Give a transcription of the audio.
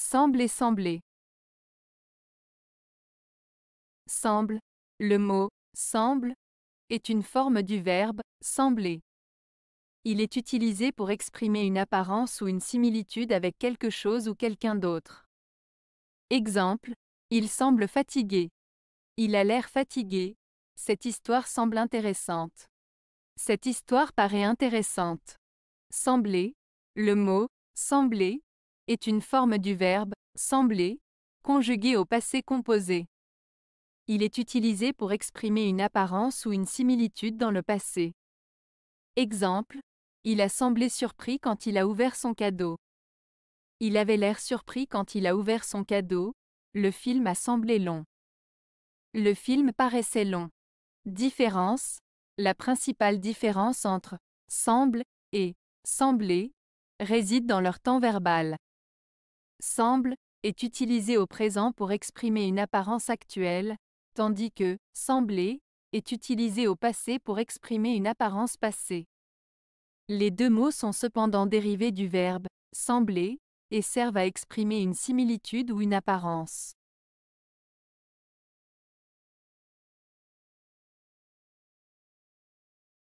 Semble et sembler. Semble. Le mot semble est une forme du verbe sembler. Il est utilisé pour exprimer une apparence ou une similitude avec quelque chose ou quelqu'un d'autre. Exemple, il semble fatigué. Il a l'air fatigué. Cette histoire semble intéressante. Cette histoire paraît intéressante. Sembler, le mot sembler est une forme du verbe sembler, conjugué au passé composé. Il est utilisé pour exprimer une apparence ou une similitude dans le passé. Exemple, il a semblé surpris quand il a ouvert son cadeau. Il avait l'air surpris quand il a ouvert son cadeau, le film a semblé long. Le film paraissait long. Différence, la principale différence entre semble et sembler réside dans leur temps verbal semble est utilisé au présent pour exprimer une apparence actuelle, tandis que sembler est utilisé au passé pour exprimer une apparence passée. Les deux mots sont cependant dérivés du verbe sembler et servent à exprimer une similitude ou une apparence.